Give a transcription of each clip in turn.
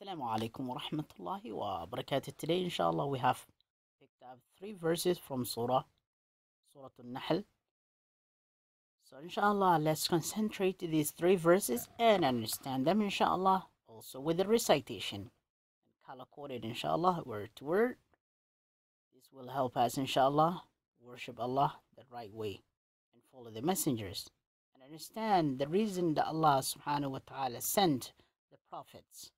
Assalamu alaikum wa rahmatullahi wa barakatuh. Today, inshallah, we have picked up three verses from Surah, Surah Al-Nahl. So, inshallah, let's concentrate these three verses and understand them, inshallah, also with the recitation. And color coded, inshallah, word to word. This will help us, inshallah, worship Allah the right way and follow the messengers and understand the reason that Allah subhanahu wa ta'ala sent the prophets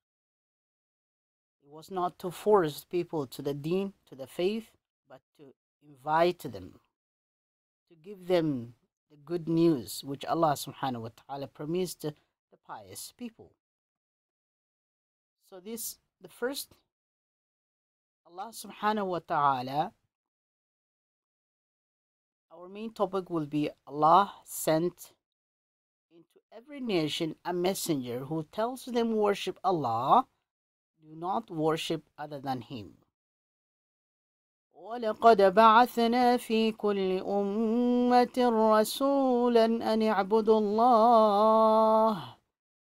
it was not to force people to the deen, to the faith, but to invite them, to give them the good news which Allah subhanahu wa ta'ala promised the pious people. So this the first Allah subhanahu wa ta'ala our main topic will be Allah sent into every nation a messenger who tells them worship Allah do not worship other than him ولقد بعثنا في كل أمة رسولا أن اعبدوا الله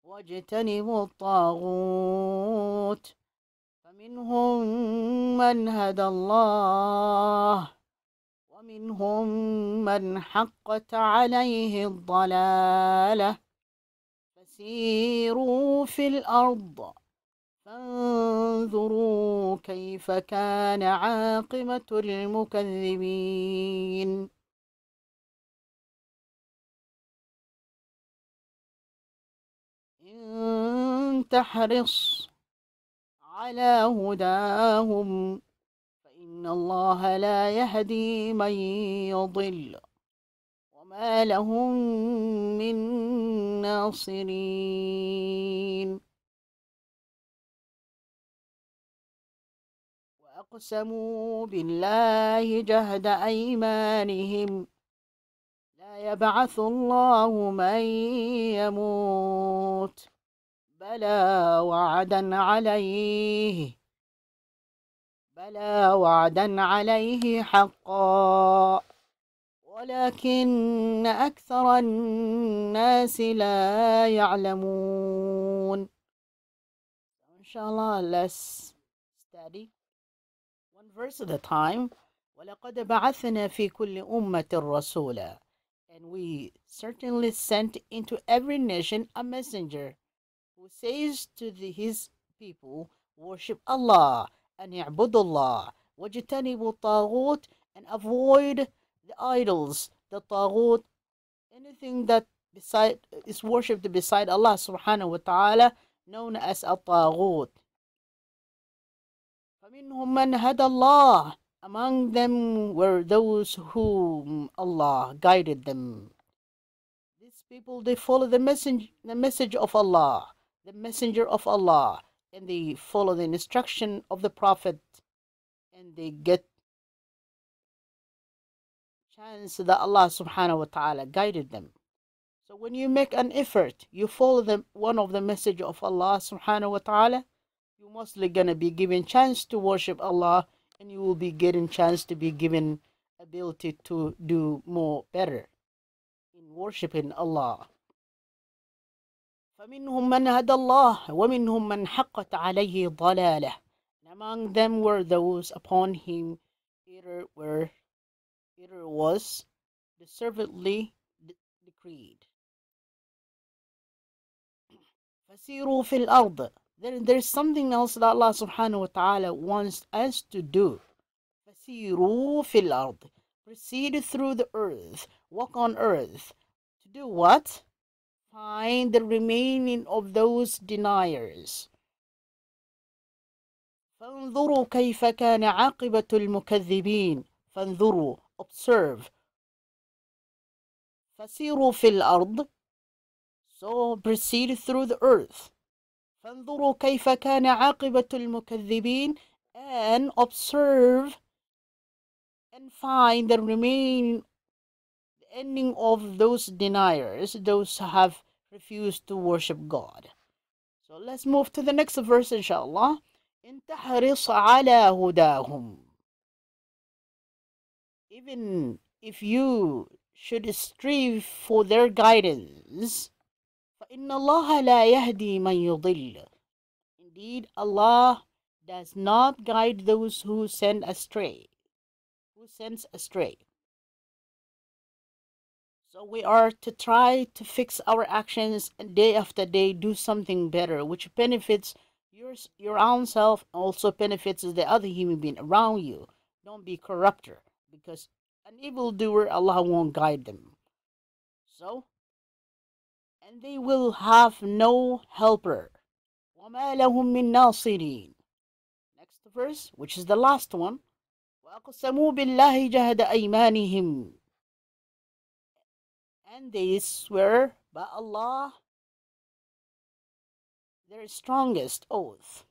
واجتنبوا الطاغوت فمنهم من هدى الله ومنهم من حقت عليه الضلاله فسيروا في الارض فانظروا كيف كان عاقبة المكذبين إن تحرص على هداهم فإن الله لا يهدي من يضل وما لهم من ناصرين أقسموا بالله جهد أيمانهم لا يبعث الله من يموت بلى وعدا عليه بلى وعدا عليه حقا ولكن أكثر الناس لا يعلمون إن شاء الله لس study verse of the time, وَلَقَدْ بَعَثْنَا فِي كُلِّ أُمَّةٍ رَسُولًا And we certainly sent into every nation a messenger who says to the, his people, Worship Allah and Allah, وَجْتَنِبُوا الطَّاغُوتِ And avoid the idols, the taghut, anything that beside, is worshipped beside Allah subhanahu wa ta'ala, known as a ومنهم من هدى الله among them were those whom Allah guided them. These people they follow the message the message of Allah, the messenger of Allah, and they follow the instruction of the Prophet and they get chance that Allah subhanahu wa ta'ala guided them. So when you make an effort, you follow the, one of the message of Allah subhanahu wa ta'ala, you mostly gonna be given chance to worship Allah and you will be getting chance to be given ability to do more better in worshiping Allah. فمنهم من هدى الله ومنهم من حقت عليه ضلاله among them were those upon whom either were was deservedly decreed فسيروا في الأرض then there's something else that Allah subhanahu wa ta'ala wants us to do. Proceed through the earth, walk on earth. To do what? Find the remaining of those deniers. فانظروا كيف كان عاقبة المكذبين فانظروا observe فسيروا في الأرض so proceed through the earth فانظروا كيف كان عاقبة المكذبين and observe and find the remaining the ending of those deniers those have refused to worship God so let's move to the next verse inshallah إن تحرص على هداهم even if you should strive for their guidance Indeed, Allah does not guide those who send astray, who sends astray. So we are to try to fix our actions and day after day do something better, which benefits your your own self, also benefits the other human being around you. Don't be corrupter, because an evildoer, Allah won't guide them. So and they will have no helper. Next verse, which is the last one. وَأَقْسَمُوا بِاللَّهِ جَهَدَ أَيْمَانِهِمْ And they swear by Allah their strongest oath.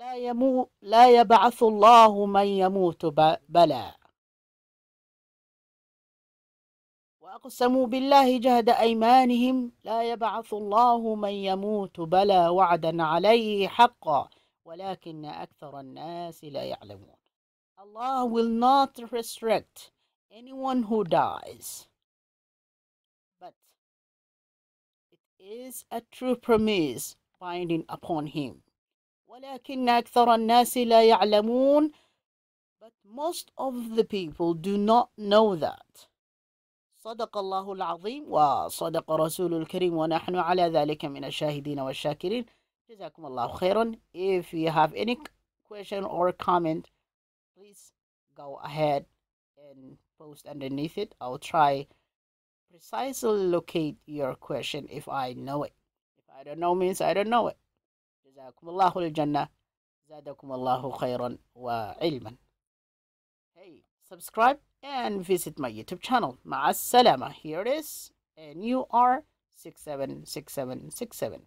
لا, يمو... لا يبعث الله من يموت بلا أقسموا بالله جهد أيمانهم لا يبعث الله من يموت بلا وعدا عليه حقا ولكن أكثر الناس لا يعلمون Allah will not restrict anyone who dies but it is a true promise binding upon him ولكن أكثر الناس لا يعلمون but most of the people do not know that صدق الله العظيم وصدق رسول الكريم ونحن على ذلك من الشاهدين والشاكرين جزاكم الله خيرا if you have any question or comment please go ahead and post underneath it I'll try precisely locate your question if I know it if I don't know means I don't know it جزاكم الله الجنة زادكم الله خيرا وعلما subscribe and visit my YouTube channel. Ma'as salama. Here it is. NUR 676767.